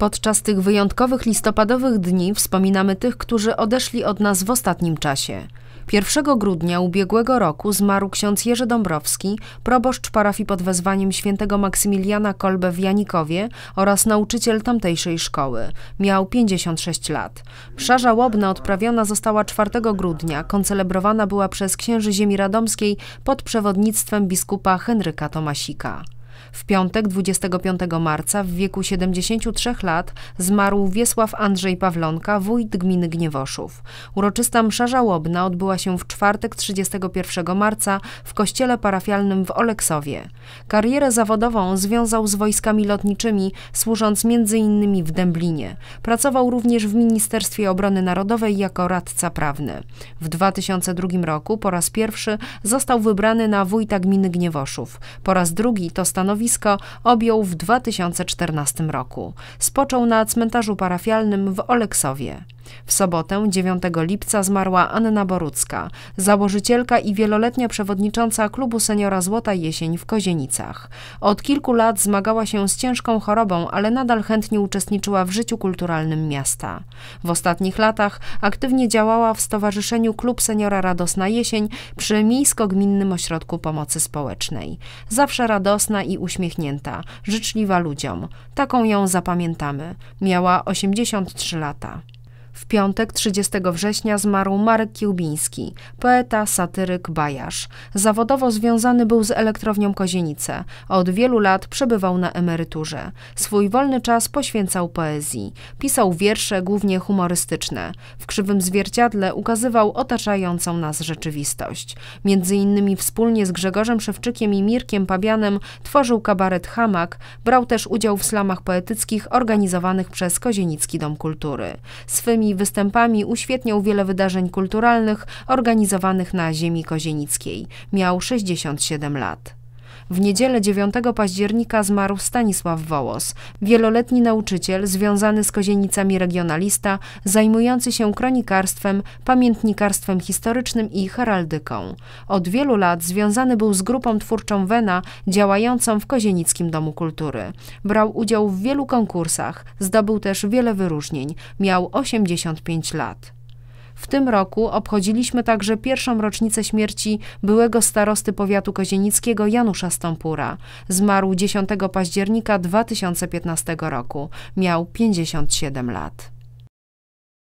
Podczas tych wyjątkowych listopadowych dni wspominamy tych, którzy odeszli od nas w ostatnim czasie. 1 grudnia ubiegłego roku zmarł ksiądz Jerzy Dąbrowski, proboszcz parafii pod wezwaniem świętego Maksymiliana Kolbe w Janikowie oraz nauczyciel tamtejszej szkoły. Miał 56 lat. Msza żałobna odprawiona została 4 grudnia, koncelebrowana była przez księży ziemi radomskiej pod przewodnictwem biskupa Henryka Tomasika. W piątek 25 marca w wieku 73 lat zmarł Wiesław Andrzej Pawlonka, wójt gminy Gniewoszów. Uroczysta msza żałobna odbyła się w czwartek 31 marca w kościele parafialnym w Oleksowie. Karierę zawodową związał z wojskami lotniczymi, służąc m.in. w Dęblinie. Pracował również w Ministerstwie Obrony Narodowej jako radca prawny. W 2002 roku po raz pierwszy został wybrany na wójta gminy Gniewoszów. Po raz drugi to stanowisko stanowisko objął w 2014 roku. Spoczął na cmentarzu parafialnym w Oleksowie. W sobotę 9 lipca zmarła Anna Borucka, założycielka i wieloletnia przewodnicząca klubu seniora Złota Jesień w Kozienicach. Od kilku lat zmagała się z ciężką chorobą, ale nadal chętnie uczestniczyła w życiu kulturalnym miasta. W ostatnich latach aktywnie działała w Stowarzyszeniu Klub Seniora Radosna Jesień przy Miejsko-Gminnym Ośrodku Pomocy Społecznej. Zawsze radosna i uśmiechnięta, życzliwa ludziom. Taką ją zapamiętamy. Miała 83 lata. W piątek 30 września zmarł Marek Kiełbiński, poeta, satyryk, bajarz. Zawodowo związany był z elektrownią Kozienice. Od wielu lat przebywał na emeryturze. Swój wolny czas poświęcał poezji. Pisał wiersze, głównie humorystyczne. W krzywym zwierciadle ukazywał otaczającą nas rzeczywistość. Między innymi wspólnie z Grzegorzem Szewczykiem i Mirkiem Pabianem tworzył kabaret Hamak, brał też udział w slamach poetyckich organizowanych przez Kozienicki Dom Kultury. Swymi występami uświetniał wiele wydarzeń kulturalnych organizowanych na ziemi kozienickiej. Miał 67 lat. W niedzielę 9 października zmarł Stanisław Wołos, wieloletni nauczyciel związany z Kozienicami regionalista, zajmujący się kronikarstwem, pamiętnikarstwem historycznym i heraldyką. Od wielu lat związany był z grupą twórczą Wena, działającą w Kozienickim Domu Kultury. Brał udział w wielu konkursach, zdobył też wiele wyróżnień, miał 85 lat. W tym roku obchodziliśmy także pierwszą rocznicę śmierci byłego starosty powiatu kozienickiego Janusza Stąpura. Zmarł 10 października 2015 roku. Miał 57 lat.